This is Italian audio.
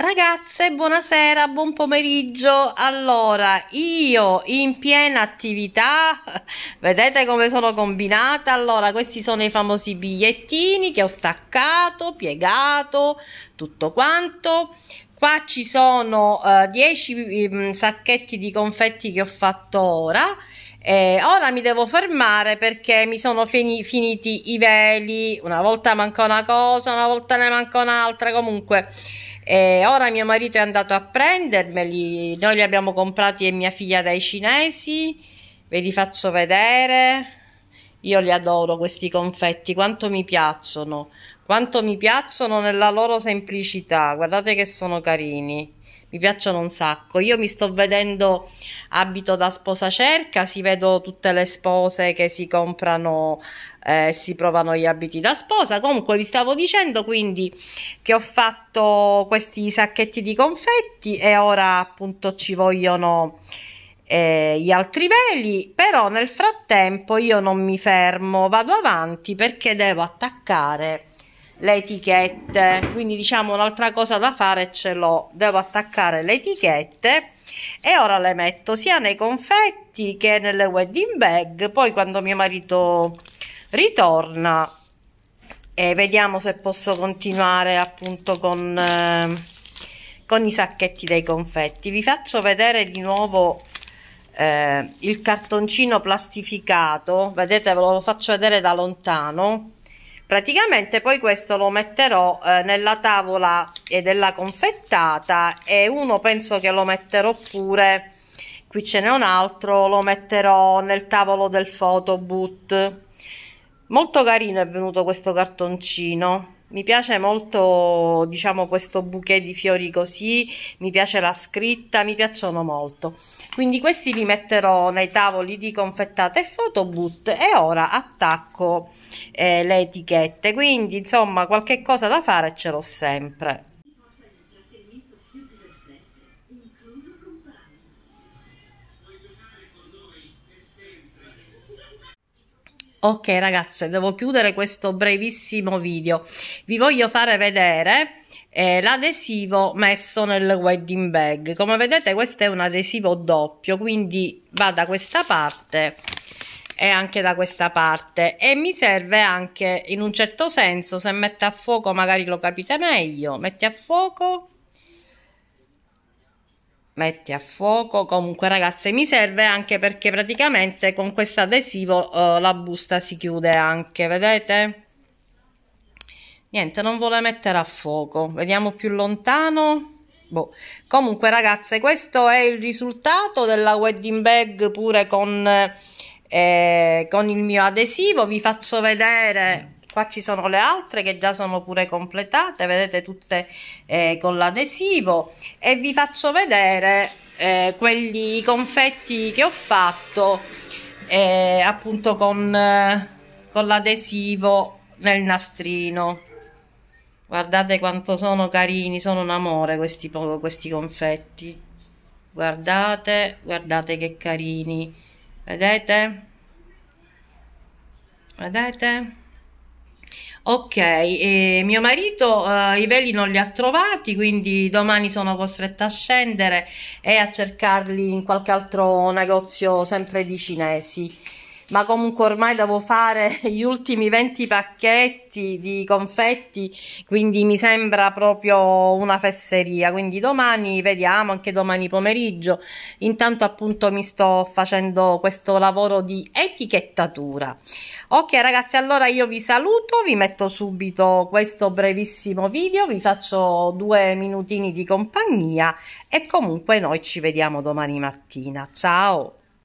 Ragazze, buonasera, buon pomeriggio. Allora, io in piena attività, vedete come sono combinata? Allora, questi sono i famosi bigliettini che ho staccato, piegato, tutto quanto. Qua ci sono 10 eh, eh, sacchetti di confetti che ho fatto ora. Eh, ora mi devo fermare perché mi sono fini, finiti i veli. Una volta manca una cosa, una volta ne manca un'altra. Comunque e ora mio marito è andato a prendermeli, noi li abbiamo comprati e mia figlia dai cinesi, ve li faccio vedere. Io li adoro questi confetti, quanto mi piacciono, quanto mi piacciono nella loro semplicità, guardate che sono carini mi piacciono un sacco. Io mi sto vedendo abito da sposa cerca, si vedo tutte le spose che si comprano eh, si provano gli abiti da sposa. Comunque vi stavo dicendo quindi che ho fatto questi sacchetti di confetti e ora appunto ci vogliono eh, gli altri veli, però nel frattempo io non mi fermo, vado avanti perché devo attaccare le etichette quindi diciamo un'altra cosa da fare ce l'ho devo attaccare le etichette e ora le metto sia nei confetti che nelle wedding bag poi quando mio marito ritorna e vediamo se posso continuare appunto con, eh, con i sacchetti dei confetti vi faccio vedere di nuovo eh, il cartoncino plastificato vedete ve lo faccio vedere da lontano praticamente poi questo lo metterò eh, nella tavola eh, della confettata e uno penso che lo metterò pure qui ce n'è un altro lo metterò nel tavolo del photoboot molto carino è venuto questo cartoncino mi piace molto, diciamo, questo bouquet di fiori così, mi piace la scritta, mi piacciono molto. Quindi questi li metterò nei tavoli di confettate e photoboot e ora attacco eh, le etichette. Quindi, insomma, qualche cosa da fare ce l'ho sempre. Ok ragazze, devo chiudere questo brevissimo video. Vi voglio fare vedere eh, l'adesivo messo nel wedding bag. Come vedete questo è un adesivo doppio, quindi va da questa parte e anche da questa parte e mi serve anche in un certo senso se mette a fuoco magari lo capite meglio, metti a fuoco metti a fuoco comunque ragazze mi serve anche perché praticamente con questo adesivo eh, la busta si chiude anche vedete niente non vuole mettere a fuoco vediamo più lontano Boh. Comunque ragazze questo è il risultato della wedding bag pure con, eh, con il mio adesivo, vi faccio vedere qua ci sono le altre che già sono pure completate vedete tutte eh, con l'adesivo e vi faccio vedere eh, quelli confetti che ho fatto eh, appunto con, eh, con l'adesivo nel nastrino guardate quanto sono carini sono un amore questi, questi confetti guardate guardate che carini vedete vedete Ok, e mio marito eh, i veli non li ha trovati, quindi domani sono costretta a scendere e a cercarli in qualche altro negozio sempre di cinesi ma comunque ormai devo fare gli ultimi 20 pacchetti di confetti, quindi mi sembra proprio una fesseria, quindi domani vediamo, anche domani pomeriggio, intanto appunto mi sto facendo questo lavoro di etichettatura. Ok ragazzi, allora io vi saluto, vi metto subito questo brevissimo video, vi faccio due minutini di compagnia e comunque noi ci vediamo domani mattina. Ciao!